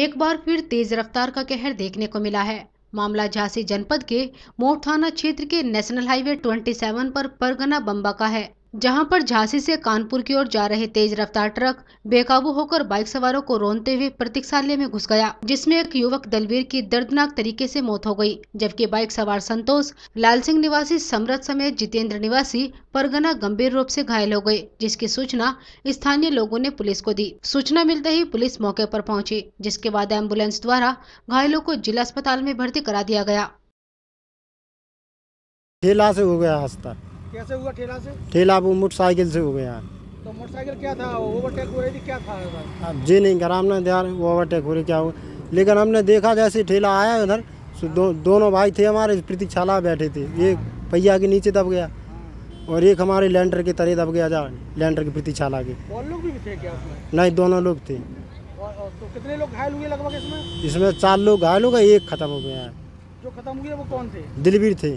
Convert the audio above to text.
एक बार फिर तेज रफ्तार का कहर देखने को मिला है मामला झांसी जनपद के मोर थाना क्षेत्र के नेशनल हाईवे 27 पर परगना बम्बा का है जहां पर झांसी से कानपुर की ओर जा रहे तेज रफ्तार ट्रक बेकाबू होकर बाइक सवारों को रोनते हुए प्रतीक्षालय में घुस गया जिसमें एक युवक दलवीर की दर्दनाक तरीके से मौत हो गई जबकि बाइक सवार संतोष लाल सिंह निवासी समृत समेत जितेंद्र निवासी परगना गंभीर रूप से घायल हो गए जिसकी सूचना स्थानीय लोगों ने पुलिस को दी सूचना मिलते ही पुलिस मौके आरोप पहुँची जिसके बाद एम्बुलेंस द्वारा घायलों को जिला अस्पताल में भर्ती करा दिया गया हो गया अस्पताल कैसे हुआ ठेला से ठेला वो मोटरसाइकिल से हो गया तो मोटरसाइकिल क्या था ओवरटेक हो रही थी क्या था अब जी नहीं करा हमने ध्यान वो ओवरटेक हो रही क्या हुआ लेकिन हमने देखा जैसे ठेला आया उधर दो, दोनों भाई थे हमारे प्रतीक्षाला बैठे थे एक पहिया के नीचे दब गया और एक हमारे लैंडर के तरे दब गया जा लैंडर की प्रतीक्षाला के और लोग भी थे क्या उसमें नहीं दोनों लोग थे और, और तो कितने लोग घायल हुए लगभग इसमें इसमें चार लोग घायल हो गए एक खत्म हो गया जो खत्म हुए वो कौन थे दिलवीर थे